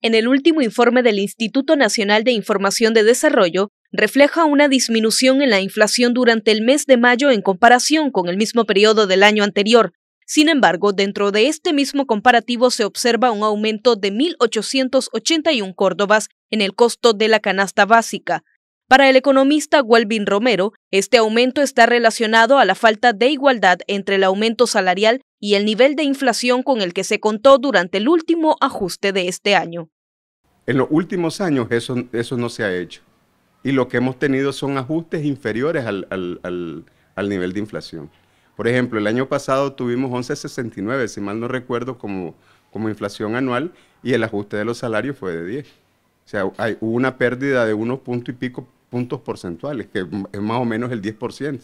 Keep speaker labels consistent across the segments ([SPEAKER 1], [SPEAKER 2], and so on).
[SPEAKER 1] en el último informe del Instituto Nacional de Información de Desarrollo, refleja una disminución en la inflación durante el mes de mayo en comparación con el mismo periodo del año anterior. Sin embargo, dentro de este mismo comparativo se observa un aumento de 1.881 córdobas en el costo de la canasta básica, para el economista Welvin Romero, este aumento está relacionado a la falta de igualdad entre el aumento salarial y el nivel de inflación con el que se contó durante el último ajuste de este año.
[SPEAKER 2] En los últimos años eso, eso no se ha hecho y lo que hemos tenido son ajustes inferiores al, nivel de inflación. Por ejemplo, el año pasado tuvimos 11,69, si mal no recuerdo, como, como inflación anual y el ajuste de los salarios fue de 10. O sea, hay, hubo una pérdida de unos puntos y pico puntos porcentuales, que es más o menos el 10%.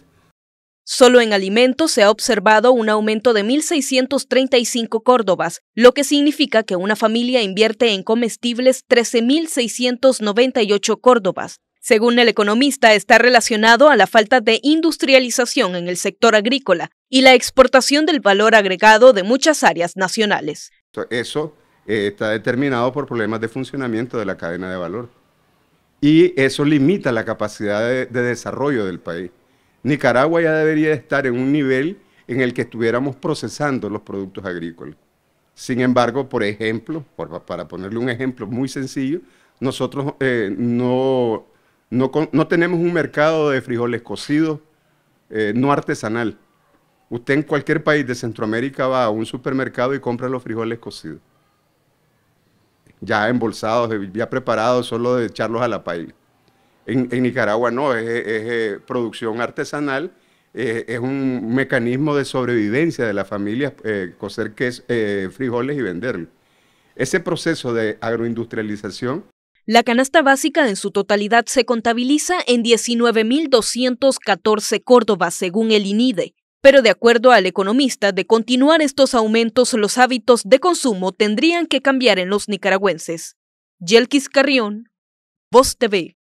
[SPEAKER 1] Solo en alimentos se ha observado un aumento de 1.635 córdobas, lo que significa que una familia invierte en comestibles 13.698 córdobas. Según el economista, está relacionado a la falta de industrialización en el sector agrícola y la exportación del valor agregado de muchas áreas nacionales.
[SPEAKER 2] Eso eh, está determinado por problemas de funcionamiento de la cadena de valor y eso limita la capacidad de, desarrollo del país. Nicaragua ya debería estar en un nivel en el que estuviéramos procesando los productos agrícolas. Sin embargo, por ejemplo, para ponerle un ejemplo muy sencillo, nosotros eh, no, tenemos un mercado de frijoles cocidos eh, no artesanal. Usted en cualquier país de Centroamérica va a un supermercado y compra los frijoles cocidos ya embolsados, ya preparados, solo de echarlos a la paella. En, Nicaragua no, es, eh, producción artesanal, eh, es un mecanismo de sobrevivencia de las familias eh, coser frijoles y venderlo. Ese proceso de agroindustrialización
[SPEAKER 1] la canasta básica en su totalidad se contabiliza en 19.214 Córdobas, según el INIDE, pero de acuerdo al economista, de continuar estos aumentos, los hábitos de consumo tendrían que cambiar en los nicaragüenses. Yelkis Carrión, Voz TV.